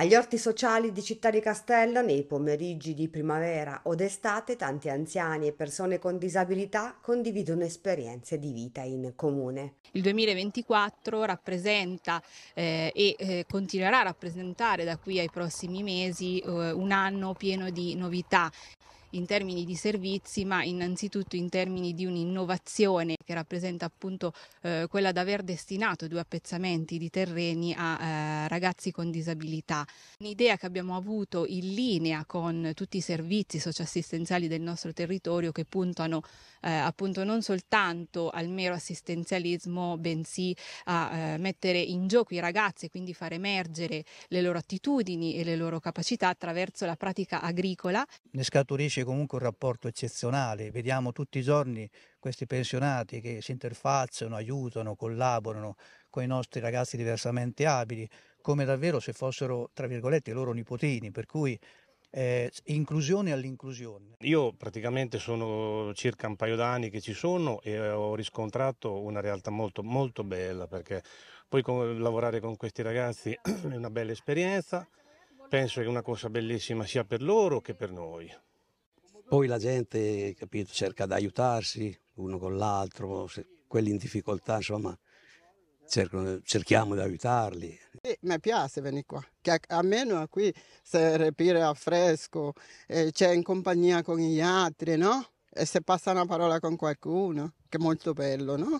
Agli orti sociali di Città di Castello, nei pomeriggi di primavera o d'estate, tanti anziani e persone con disabilità condividono esperienze di vita in comune. Il 2024 rappresenta eh, e eh, continuerà a rappresentare da qui ai prossimi mesi eh, un anno pieno di novità in termini di servizi, ma innanzitutto in termini di un'innovazione che rappresenta appunto eh, quella di aver destinato due appezzamenti di terreni a eh, ragazzi con disabilità. Un'idea che abbiamo avuto in linea con tutti i servizi socioassistenziali del nostro territorio che puntano eh, appunto non soltanto al mero assistenzialismo, bensì a eh, mettere in gioco i ragazzi e quindi far emergere le loro attitudini e le loro capacità attraverso la pratica agricola. Ne scaturisce stabilisce comunque un rapporto eccezionale. Vediamo tutti i giorni questi pensionati che si interfacciano, aiutano, collaborano con i nostri ragazzi diversamente abili, come davvero se fossero, tra virgolette, i loro nipotini, per cui eh, inclusione all'inclusione. Io praticamente sono circa un paio d'anni che ci sono e eh, ho riscontrato una realtà molto, molto bella perché poi con, lavorare con questi ragazzi è una bella esperienza, penso che è una cosa bellissima sia per loro che per noi. Poi la gente capito, cerca di aiutarsi uno con l'altro, quelli in difficoltà, insomma, cercano, cerchiamo di aiutarli. Sì, mi piace venire qua, che almeno qui si respira a fresco, eh, c'è in compagnia con gli altri, no? E se passa una parola con qualcuno, che è molto bello, no?